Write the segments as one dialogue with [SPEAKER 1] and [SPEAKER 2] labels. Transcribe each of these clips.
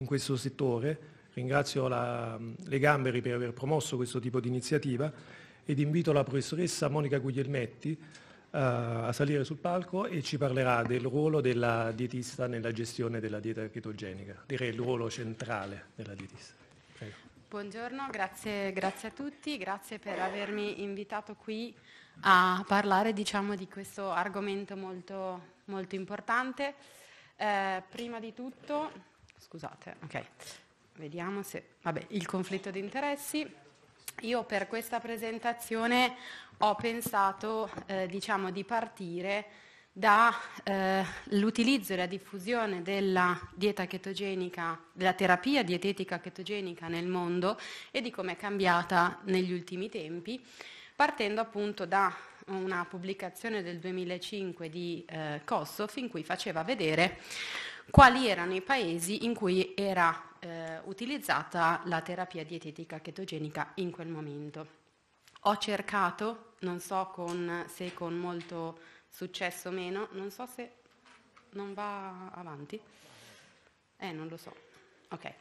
[SPEAKER 1] in questo settore. Ringrazio la, le Gamberi per aver promosso questo tipo di iniziativa ed invito la professoressa Monica Guglielmetti eh, a salire sul palco e ci parlerà del ruolo della dietista nella gestione della dieta chetogenica, direi il ruolo centrale della dietista. Prego. Buongiorno, grazie, grazie, a tutti, grazie per avermi invitato qui a parlare diciamo, di questo argomento molto, molto importante. Eh, prima di tutto scusate, ok, vediamo se... Vabbè, il conflitto di interessi. Io per questa presentazione ho pensato eh, diciamo, di partire dall'utilizzo eh, e la diffusione della dieta chetogenica, della terapia dietetica chetogenica nel mondo e di come è cambiata negli ultimi tempi, partendo appunto da una pubblicazione del 2005 di eh, Kossoff in cui faceva vedere quali erano i paesi in cui era eh, utilizzata la terapia dietetica chetogenica in quel momento. Ho cercato, non so con, se con molto successo o meno, non so se non va avanti. Eh, non lo so. Ok,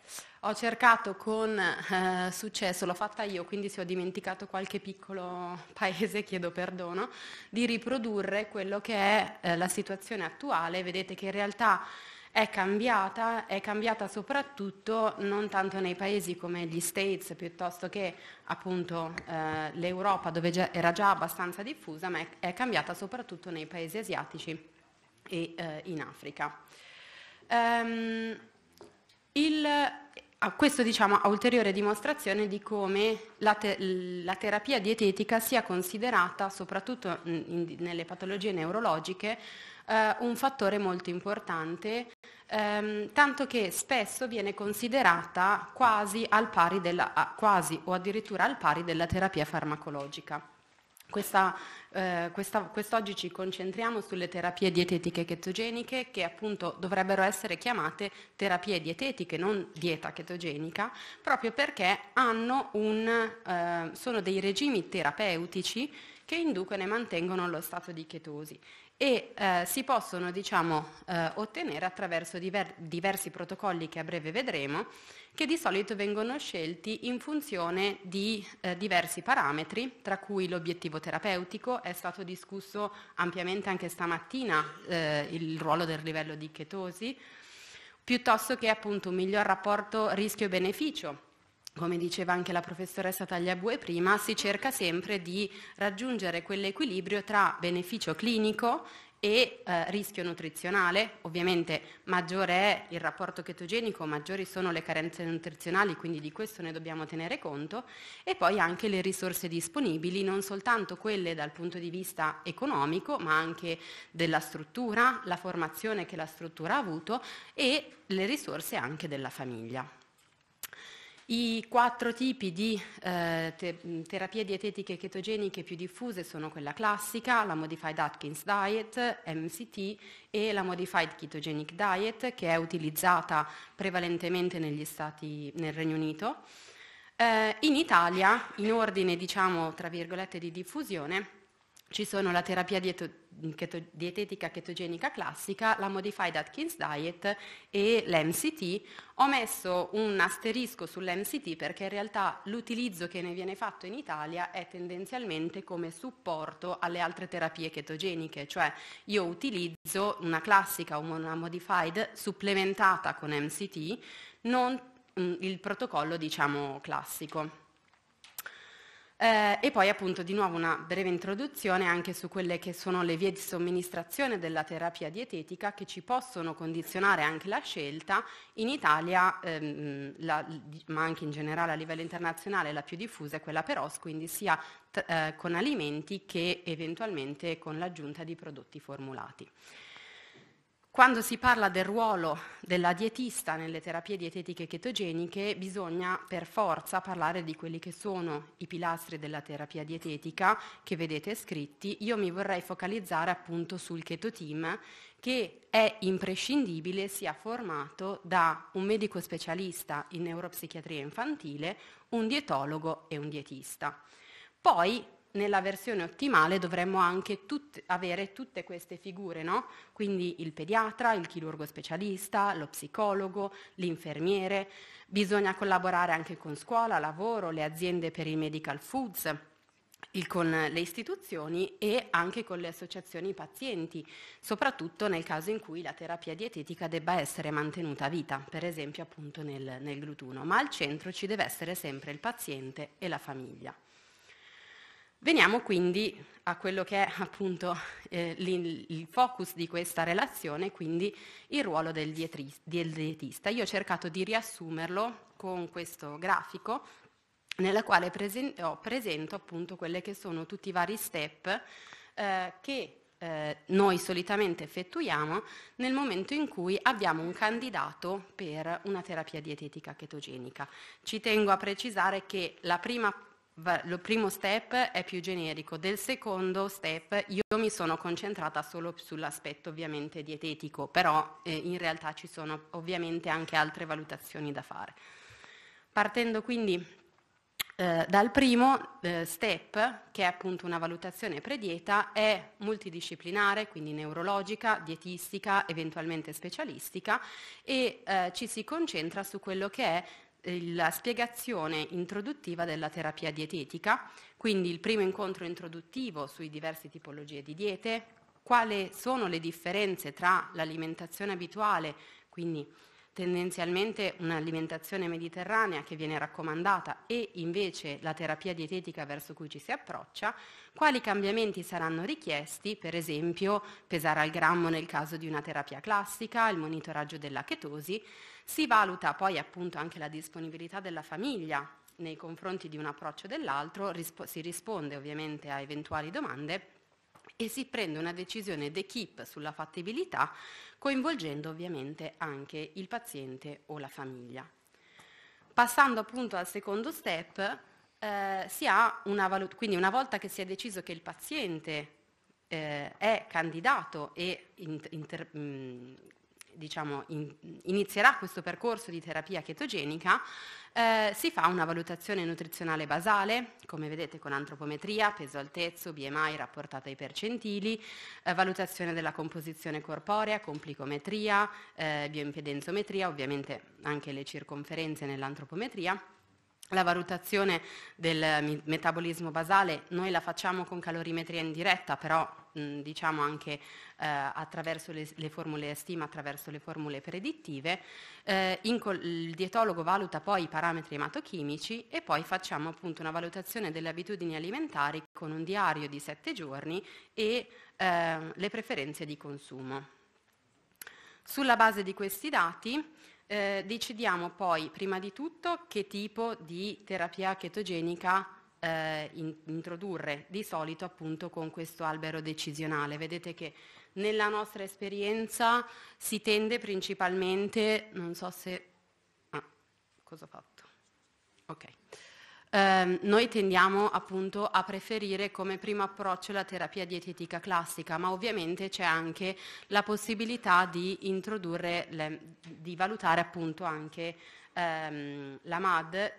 [SPEAKER 1] ho cercato con eh, successo, l'ho fatta io, quindi se ho dimenticato qualche piccolo paese chiedo perdono, di riprodurre quello che è eh, la situazione attuale. Vedete che in realtà è cambiata, è cambiata soprattutto non tanto nei paesi come gli States piuttosto che appunto eh, l'Europa dove già, era già abbastanza diffusa, ma è, è, cambiata soprattutto nei paesi asiatici e eh, in Africa. Um, il, questo diciamo a ulteriore dimostrazione di come la, te- la terapia dietetica sia considerata, soprattutto nelle patologie neurologiche, eh, un fattore molto importante, ehm, tanto che spesso viene considerata quasi, pari della, quasi o addirittura al pari della terapia farmacologica. Questa, eh, questa, quest'oggi ci concentriamo sulle terapie dietetiche chetogeniche che appunto dovrebbero essere chiamate terapie dietetiche, non dieta chetogenica, proprio perché un, eh, sono dei regimi terapeutici che inducono e mantengono lo stato di chetosi e eh, si possono diciamo, eh, ottenere attraverso diver- diversi protocolli che a breve vedremo, che di solito vengono scelti in funzione di eh, diversi parametri, tra cui l'obiettivo terapeutico, è stato discusso ampiamente anche stamattina eh, il ruolo del livello di chetosi, piuttosto che appunto un miglior rapporto rischio-beneficio come diceva anche la professoressa Tagliabue prima, si cerca sempre di raggiungere quell'equilibrio tra beneficio clinico e eh, rischio nutrizionale, ovviamente maggiore è il rapporto chetogenico, maggiori sono le carenze nutrizionali, quindi di questo ne dobbiamo tenere conto, e poi anche le risorse disponibili, non soltanto quelle dal punto di vista economico, ma anche della struttura, la formazione che la struttura ha avuto e le risorse anche della famiglia. I quattro tipi di eh, te- terapie dietetiche chetogeniche più diffuse sono quella classica, la Modified Atkins Diet, MCT e la Modified Ketogenic Diet che è utilizzata prevalentemente negli stati nel Regno Unito. Eh, in Italia, in ordine diciamo tra virgolette di diffusione, ci sono la terapia dieto- cheto, dietetica chetogenica classica, la Modified Atkins Diet e l'MCT. Ho messo un asterisco sull'MCT perché in realtà l'utilizzo che ne viene fatto in Italia è tendenzialmente come supporto alle altre terapie chetogeniche, cioè io utilizzo una classica o una modified supplementata con MCT, non mm, il protocollo diciamo classico. Eh, e poi appunto di nuovo una breve introduzione anche su quelle che sono le vie di somministrazione della terapia dietetica che ci possono condizionare anche la scelta. In Italia, ehm, la, ma anche in generale a livello internazionale, la più diffusa è quella per OS, quindi sia t- eh, con alimenti che eventualmente con l'aggiunta di prodotti formulati. Quando si parla del ruolo della dietista nelle terapie dietetiche chetogeniche, bisogna per forza parlare di quelli che sono i pilastri della terapia dietetica che vedete scritti. Io mi vorrei focalizzare appunto sul Keto Team che è imprescindibile sia formato da un medico specialista in neuropsichiatria infantile, un dietologo e un dietista. Poi nella versione ottimale dovremmo anche tut- avere tutte queste figure, no? quindi il pediatra, il chirurgo specialista, lo psicologo, l'infermiere, bisogna collaborare anche con scuola, lavoro, le aziende per i medical foods con le istituzioni e anche con le associazioni pazienti, soprattutto nel caso in cui la terapia dietetica debba essere mantenuta a vita, per esempio appunto nel, nel glutuno, ma al centro ci deve essere sempre il paziente e la famiglia. Veniamo quindi a quello che è appunto eh, il focus di questa relazione, quindi il ruolo del, dietri, del dietista. Io ho cercato di riassumerlo con questo grafico nella quale presento, oh, presento appunto quelle che sono tutti i vari step eh, che eh, noi solitamente effettuiamo nel momento in cui abbiamo un candidato per una terapia dietetica chetogenica. Ci tengo a precisare che la prima lo primo step è più generico, del secondo step io mi sono concentrata solo sull'aspetto ovviamente dietetico, però eh, in realtà ci sono ovviamente anche altre valutazioni da fare. Partendo quindi eh, dal primo eh, step, che è appunto una valutazione predieta, è multidisciplinare, quindi neurologica, dietistica, eventualmente specialistica e eh, ci si concentra su quello che è la spiegazione introduttiva della terapia dietetica, quindi il primo incontro introduttivo sui diversi tipologie di diete, quali sono le differenze tra l'alimentazione abituale, quindi tendenzialmente un'alimentazione mediterranea che viene raccomandata e invece la terapia dietetica verso cui ci si approccia, quali cambiamenti saranno richiesti, per esempio pesare al grammo nel caso di una terapia classica, il monitoraggio della chetosi, si valuta poi appunto anche la disponibilità della famiglia nei confronti di un approccio o dell'altro, rispo- si risponde ovviamente a eventuali domande e si prende una decisione d'equipe sulla fattibilità, coinvolgendo ovviamente anche il paziente o la famiglia. Passando appunto al secondo step, eh, una valut- quindi una volta che si è deciso che il paziente eh, è candidato e inter- inter- mh, mm, diciamo, in, inizierà questo percorso di terapia chetogenica, eh, si fa una valutazione nutrizionale basale, come vedete con antropometria, peso altezzo, BMI rapportata ai percentili, eh, valutazione della composizione corporea, complicometria, eh, bioimpedenzometria, ovviamente anche le circonferenze nell'antropometria la valutazione del metabolismo basale noi la facciamo con calorimetria indiretta, però mh, diciamo anche eh, attraverso le, le, formule stima, attraverso le formule predittive. Eh, col- il dietologo valuta poi i parametri ematochimici e poi facciamo appunto una valutazione delle abitudini alimentari con un diario di sette giorni e eh, le preferenze di consumo. Sulla base di questi dati eh, decidiamo poi prima di tutto che tipo di terapia chetogenica eh, in, introdurre, di solito appunto con questo albero decisionale. Vedete che nella nostra esperienza si tende principalmente, non so se... Ah, cosa ho fatto? Ok eh, noi tendiamo appunto a preferire come primo approccio la terapia dietetica classica, ma ovviamente c'è anche la possibilità di introdurre, le, di valutare appunto anche ehm, la MAD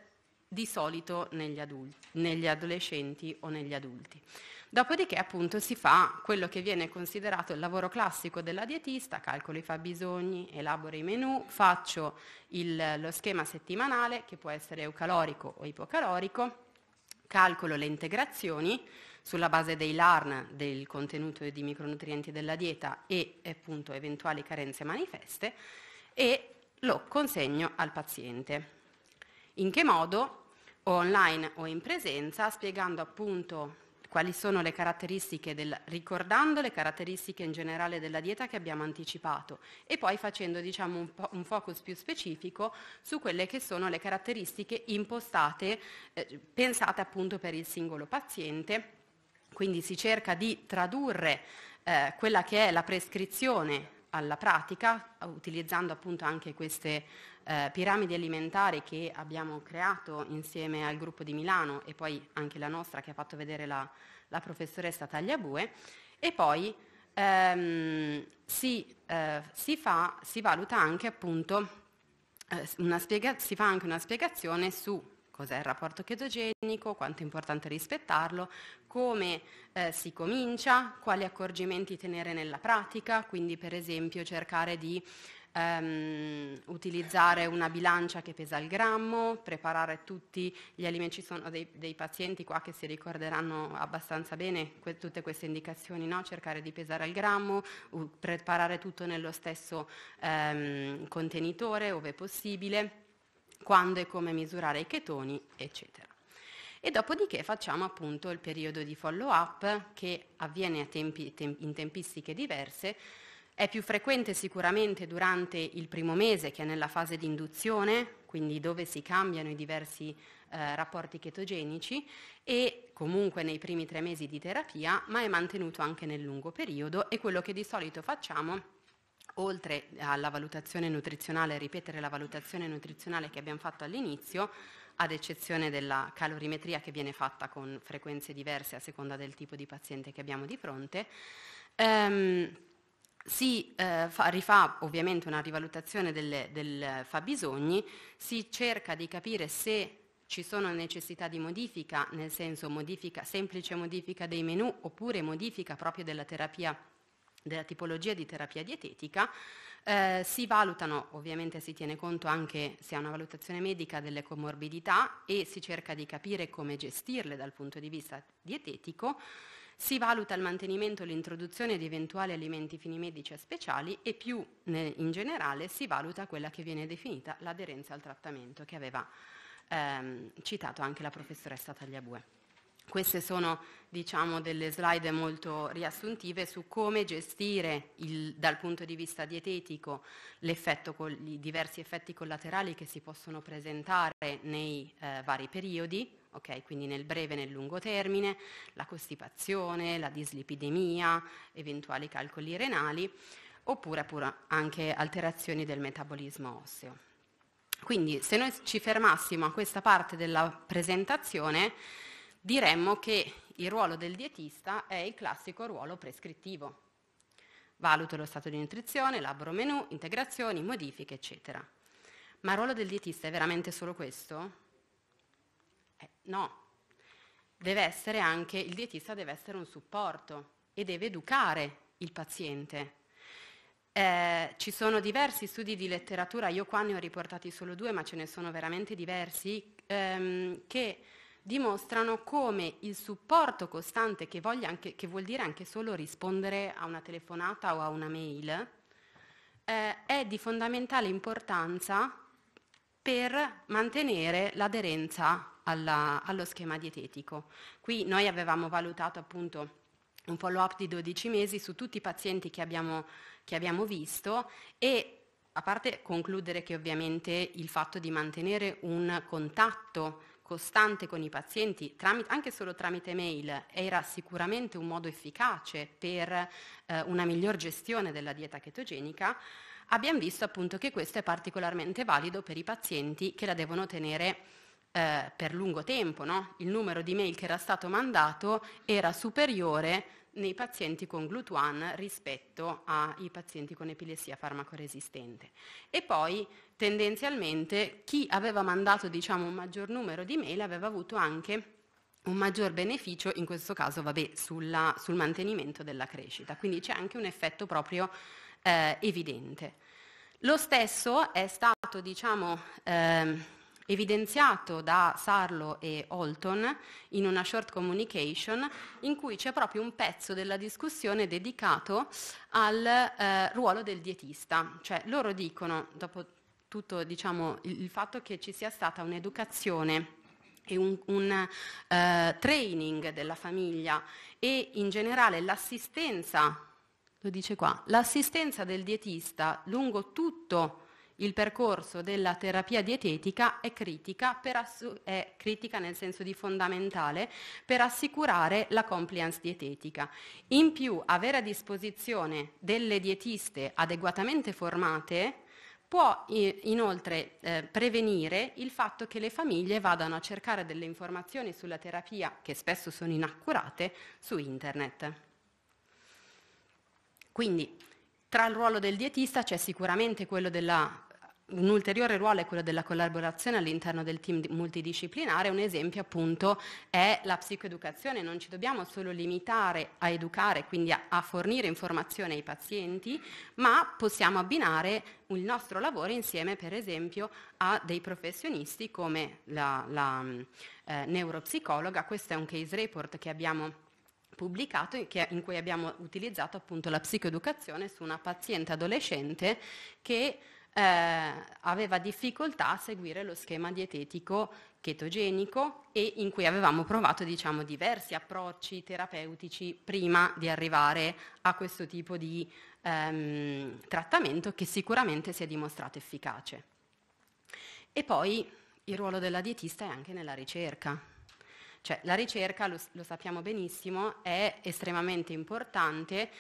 [SPEAKER 1] di solito negli, adulti, negli adolescenti o negli adulti. Dopodiché appunto si fa quello che viene considerato il lavoro classico della dietista, calcolo i fabbisogni, elaboro i menu, faccio il, lo schema settimanale che può essere eucalorico o ipocalorico, calcolo le integrazioni sulla base dei LARN, del contenuto di micronutrienti della dieta e appunto eventuali carenze manifeste e lo consegno al paziente. In che modo? O online o in presenza, spiegando appunto quali sono le caratteristiche del, ricordando le caratteristiche in generale della dieta che abbiamo anticipato e poi facendo diciamo, un, un, focus più specifico su quelle che sono le caratteristiche impostate, eh, pensate appunto per il singolo paziente. Quindi si cerca di tradurre eh, quella che è la prescrizione alla pratica, utilizzando appunto anche queste eh, piramidi alimentari che abbiamo creato insieme al gruppo di Milano e poi anche la nostra che ha fatto vedere la, la professoressa Tagliabue e poi ehm, si, eh, si, fa, si, valuta anche appunto eh, una spiega- si fa anche una spiegazione su cos'è il rapporto chetogenico, quanto è importante rispettarlo, come eh, si comincia, quali accorgimenti tenere nella pratica, quindi per esempio cercare di ehm, utilizzare una bilancia che pesa il grammo, preparare tutti gli alimenti, ci sono dei, dei pazienti qua che si ricorderanno abbastanza bene que- tutte queste indicazioni, no? cercare di pesare il grammo, u- preparare tutto nello stesso ehm, contenitore ove possibile, quando e come misurare i chetoni, eccetera. E dopodiché facciamo appunto il periodo di follow up che avviene tempi, tem- in tempistiche diverse è più frequente sicuramente durante il primo mese, che è nella fase di induzione, quindi dove si cambiano i diversi eh, rapporti chetogenici, e comunque nei primi tre mesi di terapia, ma è mantenuto anche nel lungo periodo e quello che di solito facciamo oltre alla valutazione nutrizionale, ripetere la valutazione nutrizionale che abbiamo fatto all'inizio, ad eccezione della calorimetria che viene fatta con frequenze diverse a seconda del tipo di paziente che abbiamo di fronte, ehm, si eh, fa, rifà ovviamente una rivalutazione delle, del fabbisogni, si cerca di capire se ci sono necessità di modifica, nel senso modifica, semplice modifica dei menu oppure modifica proprio della terapia della tipologia di terapia dietetica, eh, si valutano, ovviamente si tiene conto anche se è una valutazione medica delle comorbidità e si cerca di capire come gestirle dal punto di vista dietetico. Si valuta il mantenimento e l'introduzione di eventuali alimenti fini medici e speciali e più in generale si valuta quella che viene definita l'aderenza al trattamento che aveva ehm, citato anche la professoressa Tagliabue. Queste sono diciamo, delle slide molto riassuntive su come gestire il, dal punto di vista dietetico col, i diversi effetti collaterali che si possono presentare nei eh, vari periodi, okay? quindi nel breve e nel lungo termine, la costipazione, la dislipidemia, eventuali calcoli renali, oppure anche alterazioni del metabolismo osseo. Quindi se noi ci fermassimo a questa parte della presentazione, diremmo che il ruolo del dietista è il classico ruolo prescrittivo. Valuto lo stato di nutrizione, elaboro menu, integrazioni, modifiche, eccetera. Ma il ruolo del dietista è veramente solo questo? Eh, no. Deve essere anche, il dietista deve essere un supporto e deve educare il paziente. Eh, ci sono diversi studi di letteratura, io qua ne ho riportati solo due, ma ce ne sono veramente diversi, ehm, che dimostrano come il supporto costante, che, anche, che vuol dire anche solo rispondere a una telefonata o a una mail, eh, è di fondamentale importanza per mantenere l'aderenza alla, allo schema dietetico. Qui noi avevamo valutato appunto un follow-up di 12 mesi su tutti i pazienti che abbiamo, che abbiamo visto e a parte concludere che ovviamente il fatto di mantenere un contatto costante con i pazienti, tramite, anche solo tramite mail, era sicuramente un modo efficace per eh, una miglior gestione della dieta chetogenica, abbiamo visto appunto che questo è particolarmente valido per i pazienti che la devono tenere eh, per lungo tempo. No? Il numero di mail che era stato mandato era superiore nei pazienti con glutuan rispetto ai pazienti con epilessia farmacoresistente. E poi tendenzialmente chi aveva mandato diciamo, un maggior numero di mail aveva avuto anche un maggior beneficio, in questo caso vabbè, sulla, sul mantenimento della crescita. Quindi c'è anche un effetto proprio eh, evidente. Lo stesso è stato diciamo, eh, evidenziato da Sarlo e Holton in una short communication in cui c'è proprio un pezzo della discussione dedicato al eh, ruolo del dietista. Cioè loro dicono, dopo tutto diciamo, il, il fatto che ci sia stata un'educazione e un, un uh, training della famiglia e in generale l'assistenza, lo dice qua, l'assistenza del dietista lungo tutto il il percorso della terapia dietetica è critica, assu- è critica nel senso di fondamentale per assicurare la compliance dietetica. In più, avere a disposizione delle dietiste adeguatamente formate può inoltre eh, prevenire il fatto che le famiglie vadano a cercare delle informazioni sulla terapia, che spesso sono inaccurate, su internet. Quindi tra il ruolo del dietista c'è sicuramente quello della un ulteriore ruolo è quello della collaborazione all'interno del team multidisciplinare, un esempio appunto è la psicoeducazione, non ci dobbiamo solo limitare a educare, quindi a, a fornire informazione ai pazienti, ma possiamo abbinare il nostro lavoro insieme per esempio a dei professionisti come la, la eh, neuropsicologa, questo è un case report che abbiamo pubblicato in cui abbiamo utilizzato appunto la psicoeducazione su una paziente adolescente che eh, aveva difficoltà a seguire lo schema dietetico chetogenico e in cui avevamo provato diciamo, diversi approcci terapeutici prima di arrivare a questo tipo di ehm, trattamento che sicuramente si è dimostrato efficace. E poi il ruolo della dietista è anche nella ricerca. Cioè, la ricerca, lo, lo sappiamo benissimo, è estremamente importante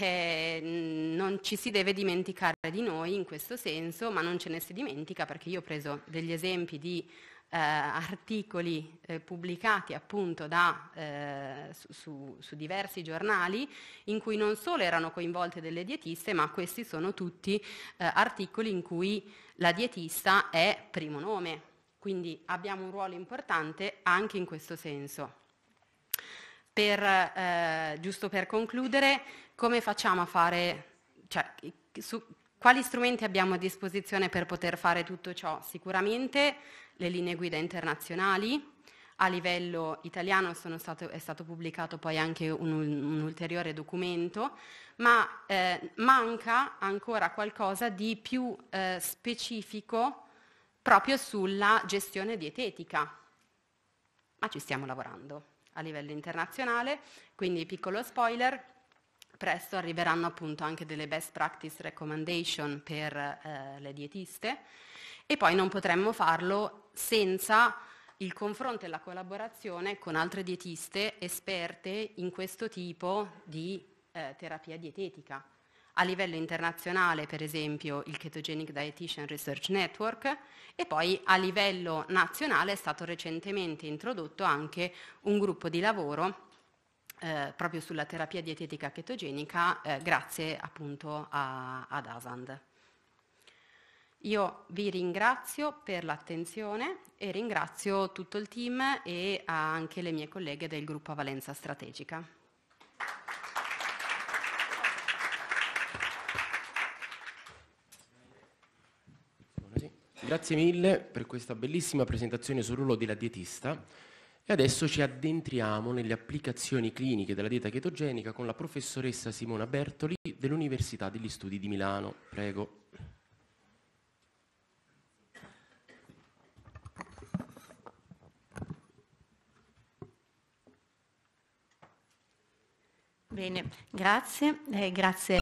[SPEAKER 1] eh, non ci si deve dimenticare di noi in questo senso, ma non ce ne si dimentica perché io ho preso degli esempi di eh, articoli eh, pubblicati appunto da, eh, su, su, diversi giornali in cui non solo erano coinvolte delle dietiste, ma questi sono tutti eh, articoli in cui la dietista è primo nome. Quindi abbiamo un ruolo importante anche in questo senso per, eh, giusto per concludere, come facciamo a fare, cioè, su, quali strumenti abbiamo a disposizione per poter fare tutto ciò? Sicuramente le linee guida internazionali, a livello italiano stato, è stato pubblicato poi anche un, un ulteriore documento, ma eh, manca ancora qualcosa di più eh, specifico proprio sulla gestione dietetica. Ma ci stiamo lavorando a livello internazionale, quindi piccolo spoiler, presto arriveranno appunto anche delle best practice recommendation per eh, le dietiste e poi non potremmo farlo senza il confronto e la collaborazione con altre dietiste esperte in questo tipo di eh, terapia dietetica a livello internazionale per esempio il Ketogenic Dietitian Research Network e poi a livello nazionale è stato recentemente introdotto anche un gruppo di lavoro eh, proprio sulla terapia dietetica chetogenica eh, grazie appunto a, ad Asand. Io vi ringrazio per l'attenzione e ringrazio tutto il team e anche le mie colleghe del gruppo Valenza Strategica. grazie mille per questa bellissima presentazione sul ruolo della dietista e adesso ci addentriamo nelle applicazioni cliniche della dieta chetogenica con la professoressa Simona Bertoli dell'Università degli Studi di Milano. Prego. Bene, grazie, eh, grazie